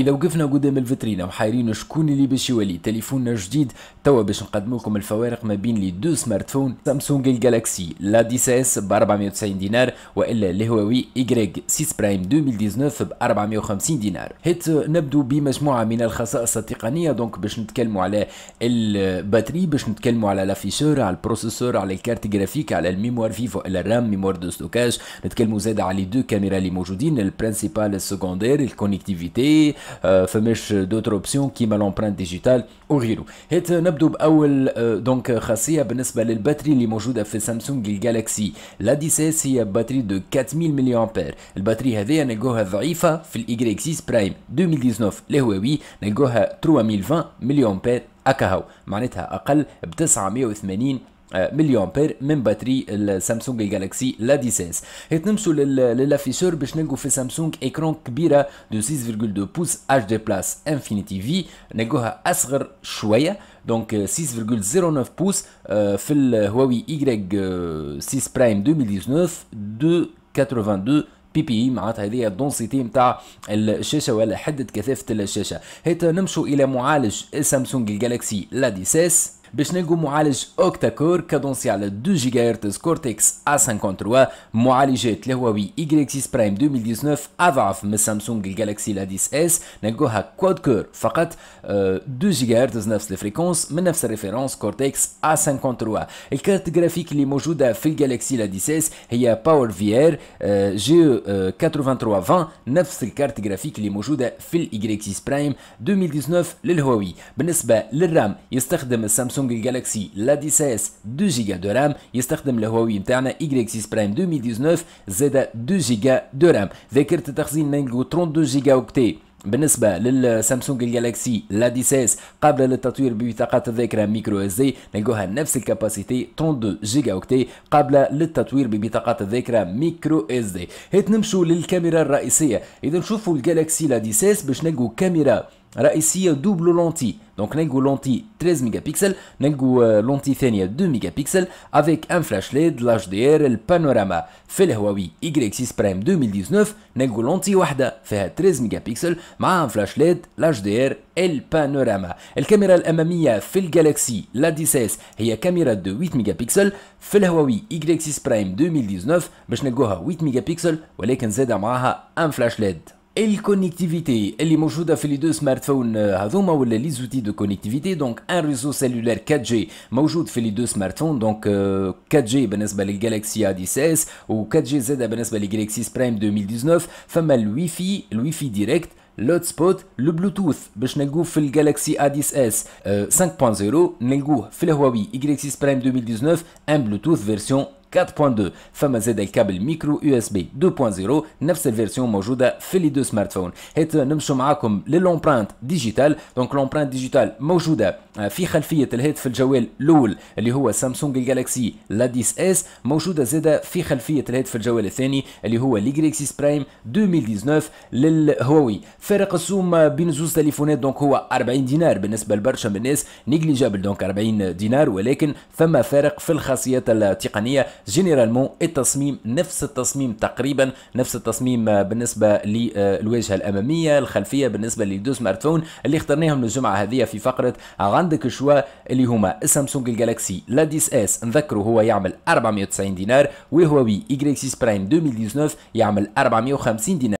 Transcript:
اذا وقفنا قدام الفترينه وحايرين شكون اللي باش يولي تليفوننا جديد توا باش نقدم لكم الفوارق ما بين لي دو سمارت فون سامسونج الجالاكسي لا 10 ب 490 دينار والا الهواوي ايغريك 6 برايم 2019 ب 450 دينار هيت نبدو بمجموعه من الخصائص التقنيه دونك باش نتكلموا على الباتري باش نتكلموا على لافيشور على البروسيسور على الكارت جرافيك على الميموار فيفو على الرام ميموار دو ستوكاج نتكلموا زاد على لي دو كاميرا اللي موجودين البرينسيبال السكوندير الكونيكتيفيتي آه، فماش دوتر اوبسيون كيما لومبرانت ديجيتال وغيره هيت نبدو باول آه، دونك خاصيه بالنسبه للباتري اللي موجوده في سامسونج الجالكسي لا دي سيس هي باتري دو 4000 ملي امبير الباتري هذه نلقوها ضعيفه في الاي 6 برايم 2019 لهواوي نلقوها 3020 ملي امبير اكاهو معناتها اقل ب 980 مليون بير من باتري السامسونج جالاكسي لا دي 16 تنمشوا للافيشور باش نلقوا في سامسونج ايكرون كبيره دو 6.2 بوس اتش دي بلاس انفينيتي في نلقوها اصغر شويه دونك 6.09 بوس في الهواوي Y 6 برايم 2019 282 بي بي معناتها هذه الدونسيتي نتاع الشاشه ولا حده كثافه الشاشه هيت نمشوا الى معالج سامسونج الجالاكسي لا دي 16 باش نلقوا معالج اوكتا كور كادونسي على 2 جيجا هرتز كورتكس A53 معالجات الهواوي y برايم 2019 اضعف من سامسونج الجالكسي لا 10 اس نلقوها كواد كور فقط 2 آه، جيجا هرتز نفس الفريكونس من نفس الريفيرونس كورتكس A53 الكارت جرافيك اللي موجوده في الجالكسي لا 10 اس هي باور في ار جي 8320 آه، نفس الكارت جرافيك اللي موجوده في الاي برايم 2019 للهواوي بالنسبه للرام يستخدم سامسونج سامسونج جالاكسي لا 16 2 جيجا دو رام يستخدم الهواوي نتاعنا y 6 برايم 2019 زاد 2 جيجا دو رام ذاكره التخزين مانجو 32 جيجا اوكتي بالنسبة للسامسونج الجالاكسي لا 16 قابلة للتطوير ببطاقات الذاكرة ميكرو اس دي نلقوها نفس الكاباسيتي 32 جيجا اوكتي قابلة للتطوير ببطاقات الذاكرة ميكرو اس دي هيت نمشوا للكاميرا الرئيسية إذا نشوفوا الجالاكسي لا 16 باش نلقوا كاميرا رئيسيه دوبل لونتي دونك نلقوا لونتي 13 ميجا بكسل نلقوا آه، لونتي ثانيه 2 ميجا بكسل افيك ان فلاش ليد لاش دي ار البانوراما في الهواوي y 6 برايم 2019 نلقوا لونتي واحده فيها 13 ميجا بكسل مع ان فلاش ليد لاش دي ار البانوراما الكاميرا الاماميه في الجالكسي لا 16 هي كاميرا دو 8 ميجا بكسل في الهواوي y 6 برايم 2019 باش نلقوها 8 ميجا بكسل ولكن زاد معاها ان فلاش ليد Et la connectivité, elle est présente fait les deux smartphones, ce euh, sont les outils de connectivité, donc un réseau cellulaire 4G, qui fait les deux smartphones, donc 4G pour la Galaxy A10s ou 4GZ Z, Y6 Prime 2019, femme mal le Wi-Fi, le Wi-Fi direct, l'Hotspot, le Bluetooth, pour que dans Galaxy A10s 5.0, on ait Huawei Y6 Prime 2019, un Bluetooth version 4.2 فما زاد الكابل ميكرو يو اس بي 2.0 نفس الفيرسيون موجوده في لي دو سمارت فون حيت نمشوا معاكم للومبرانت ديجيتال دونك لومبرانت ديجيتال موجوده في خلفيه الهاتف الجوال الاول اللي هو سامسونج الجالاكسي لا 10 اس موجوده زاده في خلفيه الهاتف الجوال الثاني اللي هو ليجريكسيس برايم 2019 للهواوي فارق السوم بين زوز تليفونات دونك هو 40 دينار بالنسبه لبرشا من الناس نيجليجابل دونك 40 دينار ولكن ثم فارق في الخاصيات التقنيه جينيرالمون التصميم نفس التصميم تقريبا نفس التصميم آه، بالنسبه للواجهه آه، الاماميه الخلفيه بالنسبه لدو سمارت فون اللي اخترناهم الجمعه هذه في فقره عندك شوا اللي هما سامسونج الجالاكسي لا ديس اس نذكره هو يعمل 490 دينار وهواوي Y6 برايم 2019 يعمل 450 دينار